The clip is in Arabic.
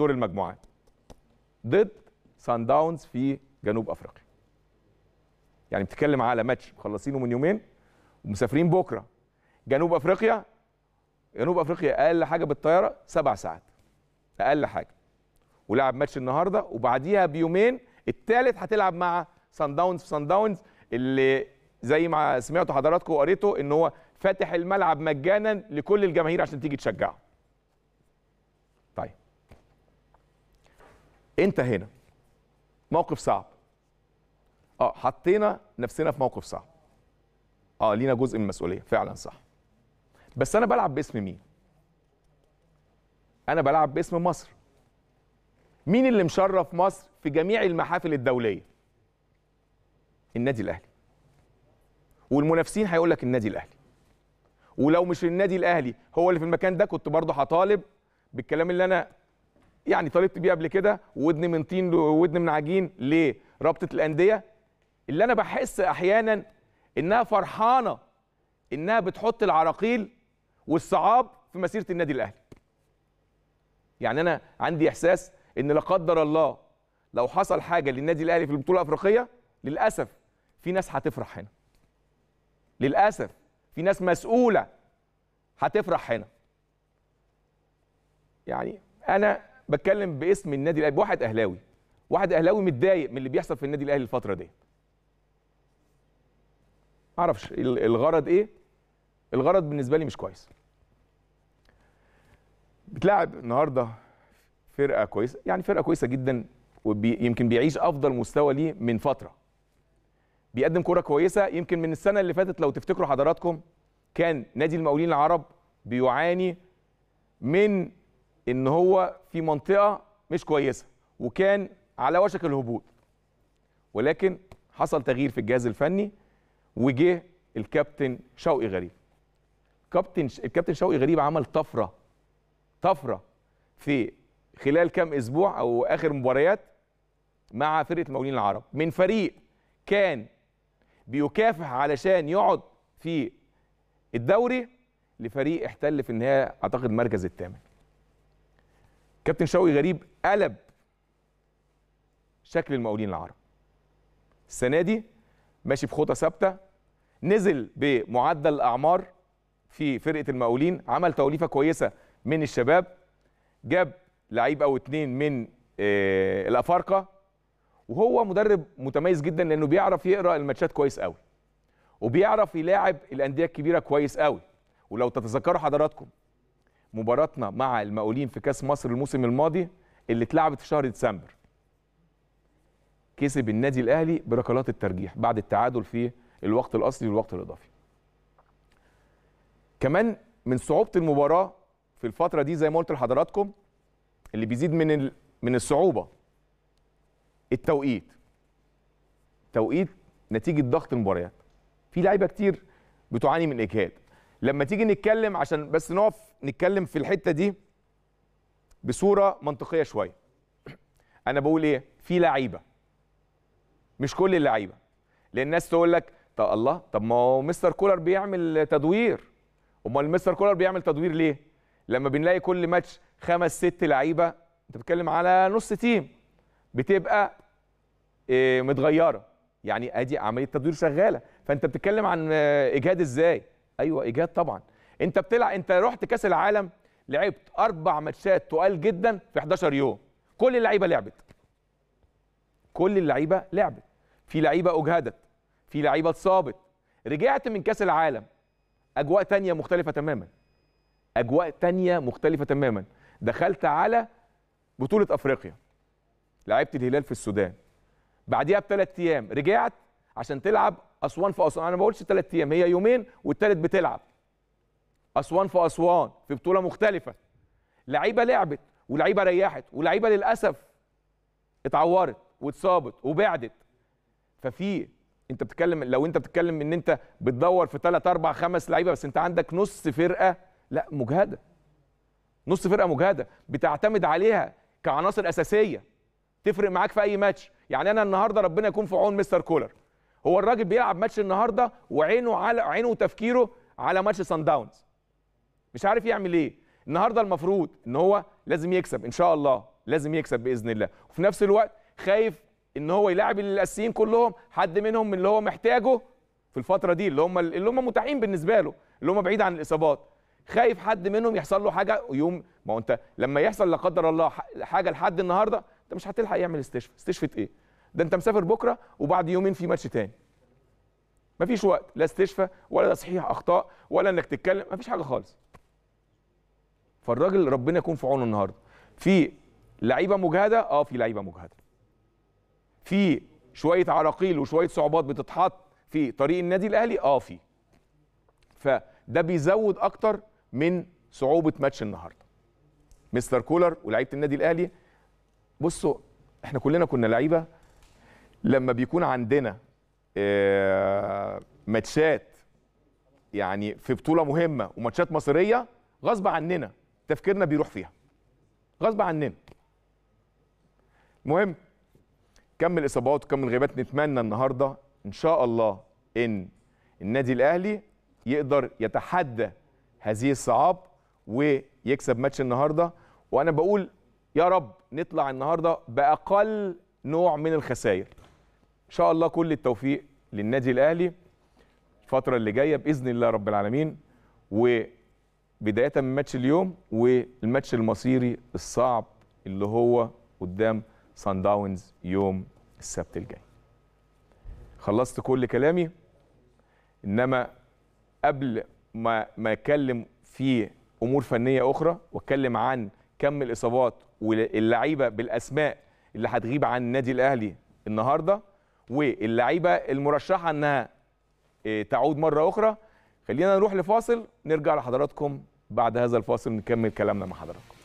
دور المجموعات ضد سان داونز في جنوب افريقيا يعني بتتكلم على ماتش مخلصينه من يومين ومسافرين بكره جنوب افريقيا جنوب افريقيا اقل حاجه بالطياره سبع ساعات اقل حاجه ولعب ماتش النهارده وبعديها بيومين الثالث هتلعب مع سان داونز في سان داونز اللي زي ما سمعتوا حضراتكم وقريته ان هو فاتح الملعب مجانا لكل الجماهير عشان تيجي تشجعه انت هنا موقف صعب اه حطينا نفسنا في موقف صعب اه لينا جزء من المسؤوليه فعلا صح بس انا بلعب باسم مين انا بلعب باسم مصر مين اللي مشرف مصر في جميع المحافل الدوليه النادي الاهلي والمنافسين هيقول لك النادي الاهلي ولو مش النادي الاهلي هو اللي في المكان ده كنت برضه هطالب بالكلام اللي انا يعني طالبت بيه قبل كده ودن من طين ودن من عجين ليه؟ رابطه الانديه اللي انا بحس احيانا انها فرحانه انها بتحط العراقيل والصعاب في مسيره النادي الاهلي. يعني انا عندي احساس ان لا قدر الله لو حصل حاجه للنادي الاهلي في البطوله الافريقيه للاسف في ناس هتفرح هنا. للاسف في ناس مسؤوله هتفرح هنا. يعني انا بتكلم باسم النادي الاهلي بواحد اهلاوي واحد اهلاوي متضايق من اللي بيحصل في النادي الاهلي الفتره دي معرفش الغرض ايه الغرض بالنسبه لي مش كويس بتلعب النهارده فرقه كويسه يعني فرقه كويسه جدا ويمكن بيعيش افضل مستوى ليه من فتره بيقدم كره كويسه يمكن من السنه اللي فاتت لو تفتكروا حضراتكم كان نادي المقاولين العرب بيعاني من ان هو في منطقه مش كويسه وكان على وشك الهبوط ولكن حصل تغيير في الجهاز الفني وجه الكابتن شوقي غريب كابتن الكابتن شوقي غريب عمل طفره طفره في خلال كام اسبوع او اخر مباريات مع فرقه المقاولين العرب من فريق كان بيكافح علشان يقعد في الدوري لفريق احتل في النهايه اعتقد المركز الثامن كابتن شوقي غريب قلب شكل المقاولين العرب السنه دي ماشي بخطى ثابته نزل بمعدل الاعمار في فرقه المقاولين عمل توليفه كويسه من الشباب جاب لعيب او اتنين من آه، الافارقه وهو مدرب متميز جدا لانه بيعرف يقرا الماتشات كويس قوي وبيعرف يلاعب الانديه الكبيره كويس قوي ولو تتذكروا حضراتكم مباراتنا مع المقاولين في كاس مصر الموسم الماضي اللي اتلعبت في شهر ديسمبر كسب النادي الاهلي بركلات الترجيح بعد التعادل في الوقت الاصلي والوقت الاضافي كمان من صعوبه المباراه في الفتره دي زي ما قلت لحضراتكم اللي بيزيد من من الصعوبه التوقيت توقيت نتيجه ضغط المباريات في لعيبه كتير بتعاني من اجهاد لما تيجي نتكلم عشان بس نقف نتكلم في الحته دي بصوره منطقيه شويه انا بقول ايه في لعيبه مش كل اللعيبه لان الناس تقول لك طب الله طب ما هو مستر كولر بيعمل تدوير امال مستر كولر بيعمل تدوير ليه لما بنلاقي كل ماتش خمس ست لعيبه انت بتتكلم على نص تيم بتبقى إيه متغيره يعني ادي عمليه تدوير شغاله فانت بتتكلم عن آه، اجهاد ازاي ايوه ايجاد طبعا انت بتلعب انت رحت كاس العالم لعبت اربع ماتشات تقال جدا في 11 يوم كل اللعيبه لعبت كل اللعيبه لعبت في لعيبه اجهدت في لعيبه اتصابت رجعت من كاس العالم اجواء تانية مختلفه تماما اجواء تانية مختلفه تماما دخلت على بطوله افريقيا لعبت الهلال في السودان بعديها بثلاث ايام رجعت عشان تلعب اسوان في اسوان انا ما بقولش ثلاث ايام هي يومين والثالث بتلعب اسوان في اسوان في بطوله مختلفه لعيبه لعبت ولعيبه ريحت ولعيبه للاسف اتعورت واتصابت وبعدت ففي انت بتتكلم لو انت بتتكلم ان انت بتدور في ثلاث اربع خمس لعيبه بس انت عندك نص فرقه لا مجهده نص فرقه مجهده بتعتمد عليها كعناصر اساسيه تفرق معاك في اي ماتش يعني انا النهارده ربنا يكون في عون مستر كولر هو الراجل بيلعب ماتش النهارده وعينه على عينه وتفكيره على ماتش سان داونز مش عارف يعمل ايه النهارده المفروض ان هو لازم يكسب ان شاء الله لازم يكسب باذن الله وفي نفس الوقت خايف ان هو يلاعب الاساسيين كلهم حد منهم من اللي هو محتاجه في الفتره دي اللي هم اللي هم متاحين بالنسبه له اللي هم بعيد عن الاصابات خايف حد منهم يحصل له حاجه ويوم ما انت لما يحصل لا قدر الله حاجه لحد النهارده انت مش هتلحق يعمل استشفاء استشفت ايه ده انت مسافر بكره وبعد يومين في ماتش تاني مفيش وقت لا استشفى ولا تصحيح اخطاء ولا انك تتكلم مفيش حاجه خالص فالراجل ربنا يكون في عونه النهارده في لعيبه مجهده اه في لعيبه مجهده في شويه عراقيل وشويه صعوبات بتتحط في طريق النادي الاهلي اه في فده بيزود اكتر من صعوبه ماتش النهارده مستر كولر ولاعيبه النادي الاهلي بصوا احنا كلنا كنا لعيبه لما بيكون عندنا آه، ماتشات يعني في بطوله مهمه وماتشات مصيريه غصب عننا تفكيرنا بيروح فيها غصب عننا المهم كم الاصابات وكم الغيابات نتمنى النهارده ان شاء الله ان النادي الاهلي يقدر يتحدى هذه الصعاب ويكسب ماتش النهارده وانا بقول يا رب نطلع النهارده باقل نوع من الخسائر ان شاء الله كل التوفيق للنادي الاهلي الفتره اللي جايه باذن الله رب العالمين وبدايه من ماتش اليوم والماتش المصيري الصعب اللي هو قدام سان داونز يوم السبت الجاي خلصت كل كلامي انما قبل ما ما اتكلم في امور فنيه اخرى واتكلم عن كم الاصابات واللعيبه بالاسماء اللي هتغيب عن النادي الاهلي النهارده واللعيبه المرشحه انها آه، تعود مره اخرى خلينا نروح لفاصل نرجع لحضراتكم بعد هذا الفاصل نكمل كلامنا مع حضراتكم